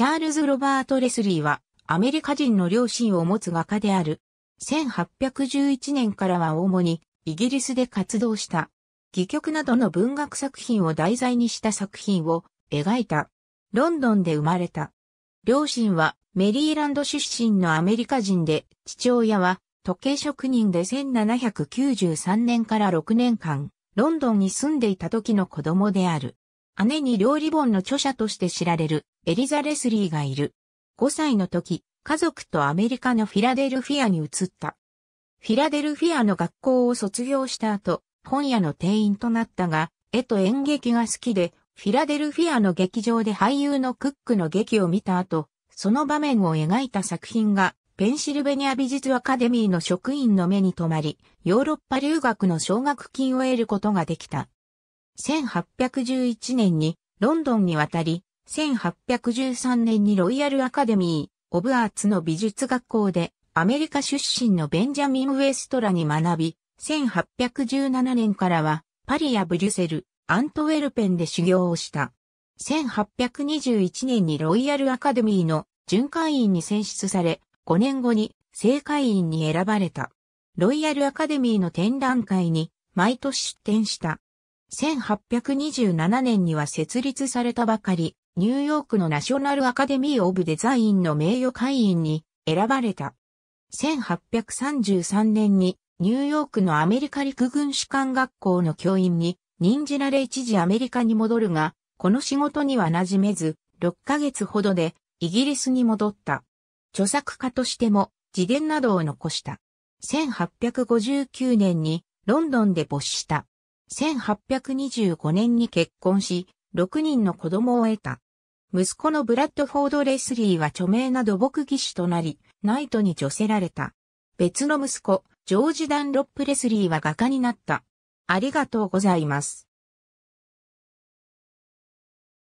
チャールズ・ロバート・レスリーは、アメリカ人の両親を持つ画家である。1811年からは主に、イギリスで活動した。戯曲などの文学作品を題材にした作品を描いた。ロンドンで生まれた。両親はメリーランド出身のアメリカ人で、父親は時計職人で1793年から6年間、ロンドンに住んでいた時の子供である。姉に料理本の著者として知られるエリザ・レスリーがいる。5歳の時、家族とアメリカのフィラデルフィアに移った。フィラデルフィアの学校を卒業した後、本屋の店員となったが、絵と演劇が好きで、フィラデルフィアの劇場で俳優のクックの劇を見た後、その場面を描いた作品が、ペンシルベニア美術アカデミーの職員の目に留まり、ヨーロッパ留学の奨学金を得ることができた。1811年にロンドンに渡り、1813年にロイヤルアカデミー・オブ・アーツの美術学校でアメリカ出身のベンジャミン・ウエストラに学び、1817年からはパリやブリュセル、アントウェルペンで修行をした。1821年にロイヤルアカデミーの巡回員に選出され、5年後に正会員に選ばれた。ロイヤルアカデミーの展覧会に毎年出展した。1827年には設立されたばかり、ニューヨークのナショナルアカデミー・オブ・デザインの名誉会員に選ばれた。1833年にニューヨークのアメリカ陸軍士官学校の教員に任じられ一時アメリカに戻るが、この仕事には馴染めず、6ヶ月ほどでイギリスに戻った。著作家としても自伝などを残した。1859年にロンドンで没した。1825年に結婚し、6人の子供を得た。息子のブラッドフォード・レスリーは著名な土木技師となり、ナイトに除せられた。別の息子、ジョージ・ダンロップ・レスリーは画家になった。ありがとうございます。